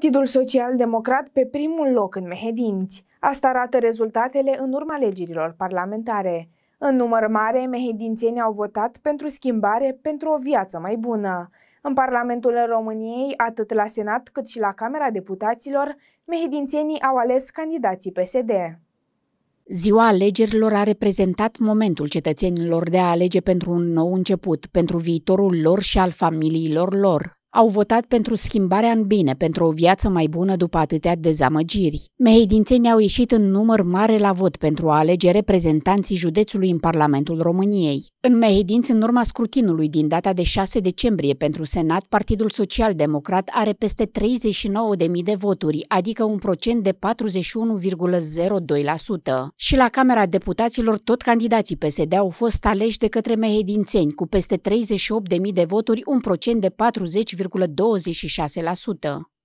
Partidul Social Democrat pe primul loc în Mehedinți. Asta arată rezultatele în urma alegerilor parlamentare. În număr mare, mehedințenii au votat pentru schimbare, pentru o viață mai bună. În Parlamentul României, atât la Senat cât și la Camera Deputaților, mehedințenii au ales candidații PSD. Ziua alegerilor a reprezentat momentul cetățenilor de a alege pentru un nou început, pentru viitorul lor și al familiilor lor. Au votat pentru schimbarea în bine, pentru o viață mai bună după atâtea dezamăgiri. Mehedințenii au ieșit în număr mare la vot pentru a alege reprezentanții județului în Parlamentul României. În Mehedinți, în urma scrutinului din data de 6 decembrie pentru Senat, Partidul Social Democrat are peste 39.000 de voturi, adică un procent de 41,02%. Și la Camera Deputaților, tot candidații PSD au fost aleși de către mehedințeni, cu peste 38.000 de voturi, un procent de 40,26%.